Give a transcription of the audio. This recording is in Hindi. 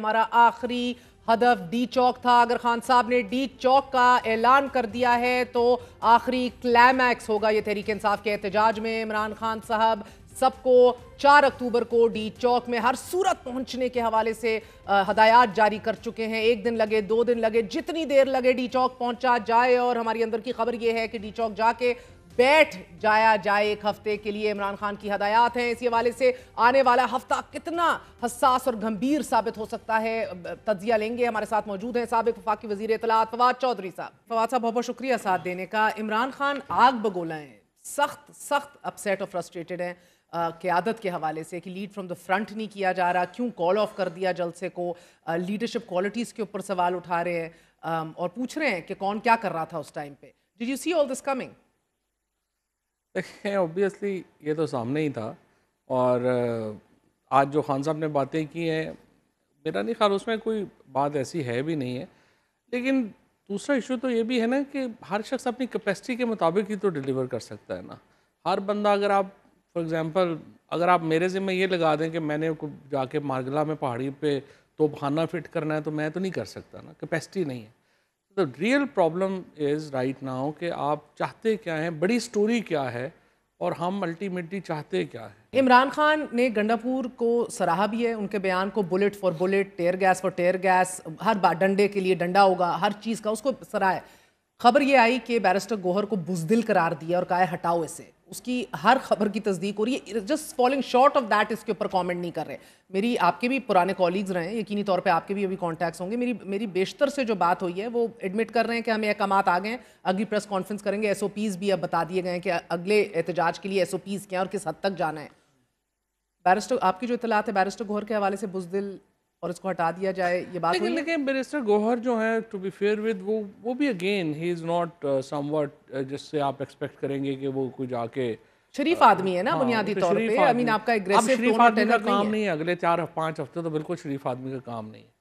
हमारा आखिरी हदफ डी चौक था अगर खान साहब ने डी चौक का ऐलान कर दिया है तो आखिरी क्लाइमैक्स होगा ये तहरीक इंसाफ के एहतजाज में इमरान खान साहब सबको 4 अक्टूबर को डी चौक में हर सूरत पहुंचने के हवाले से हदायत जारी कर चुके हैं एक दिन लगे दो दिन लगे जितनी देर लगे डी चौक पहुंचा जाए और हमारी अंदर की खबर यह है कि डी चौक जाके बैठ जाया जाए एक हफ्ते के लिए इमरान खान की हदायत हैं इसी हवाले से आने वाला हफ्ता कितना हसास और गंभीर साबित हो सकता है तजिया लेंगे हमारे साथ मौजूद हैं सबक वफाकी वजीर इतलात फवाद चौधरी साहब फवाद साहब बहुत बहुत शुक्रिया साथ देने का इमरान खान आग बगोला हैं सख्त सख्त अपसेट और फ्रस्ट्रेटेड हैं क्यादत के हवाले से कि लीड फ्रॉम द फ्रंट नहीं किया जा रहा क्यों कॉल ऑफ कर दिया जलसे को लीडरशिप क्वालिटीज़ के ऊपर सवाल उठा रहे हैं और पूछ रहे हैं कि कौन क्या कर रहा था उस टाइम पे did you see all this coming देखें ऑब्वियसली ये तो सामने ही था और आज जो खान साहब ने बातें की हैं मेरा नहीं ख्याल उसमें कोई बात ऐसी है भी नहीं है लेकिन दूसरा इशू तो ये भी है ना कि हर शख्स अपनी कैपेसिटी के मुताबिक ही तो डिलीवर कर सकता है ना हर बंदा अगर आप फॉर एग्ज़ाम्पल अगर आप मेरे ज़िम्मे ये लगा दें कि मैंने जाके मारगला में पहाड़ी पे तो फिट करना है तो मैं तो नहीं कर सकता ना कैपेसिटी नहीं है the real problem is right now कि आप चाहते क्या हैं बड़ी स्टोरी क्या है और हम अल्टीमेटली चाहते क्या है इमरान खान ने गंडापुर को सराहा भी है उनके बयान को bullet for bullet tear gas for tear gas हर बार डंडे के लिए डंडा होगा हर चीज़ का उसको सराहा खबर ये आई कि बैरिस्टर गोहर को बुजदिल करार दिया और कहा हटाओ इसे उसकी हर खबर की तस्दीक हो रही है just following short of that इसके ऊपर कमेंट नहीं कर रहे मेरी आपके भी पुराने कॉलीग्स रहे हैं यकीनी तौर पे आपके भी अभी कॉन्टैक्ट्स होंगे मेरी मेरी बेशतर से जो बात हुई है वो एडमिट कर रहे हैं कि हमें अहकाम आ गए हैं अगली प्रेस कॉन्फ्रेंस करेंगे एस भी अब बता दिए गए हैं कि अगले एहतजाज के लिए एस क्या और किस हद तक जाना है बैरिस्टर आपकी जो इतलात है बैरिस्टर गोहर के हवाले से बुजदिल और इसको हटा दिया जाए ये बात लेकिन लेकिन मिनिस्टर गोहर जो है टू बी फेयर विद वो वो भी अगेन ही इज़ नॉट समवट जिससे आप एक्सपेक्ट करेंगे कि वो कुछ आके शरीफ uh, आदमी है ना हाँ, बुनियादी तो तौर पे आई मीन आपका एग्रेसिव शरीफ आदमी का काम नहीं है अगले चार पाँच हफ्ते तो बिल्कुल शरीफ आदमी का काम नहीं है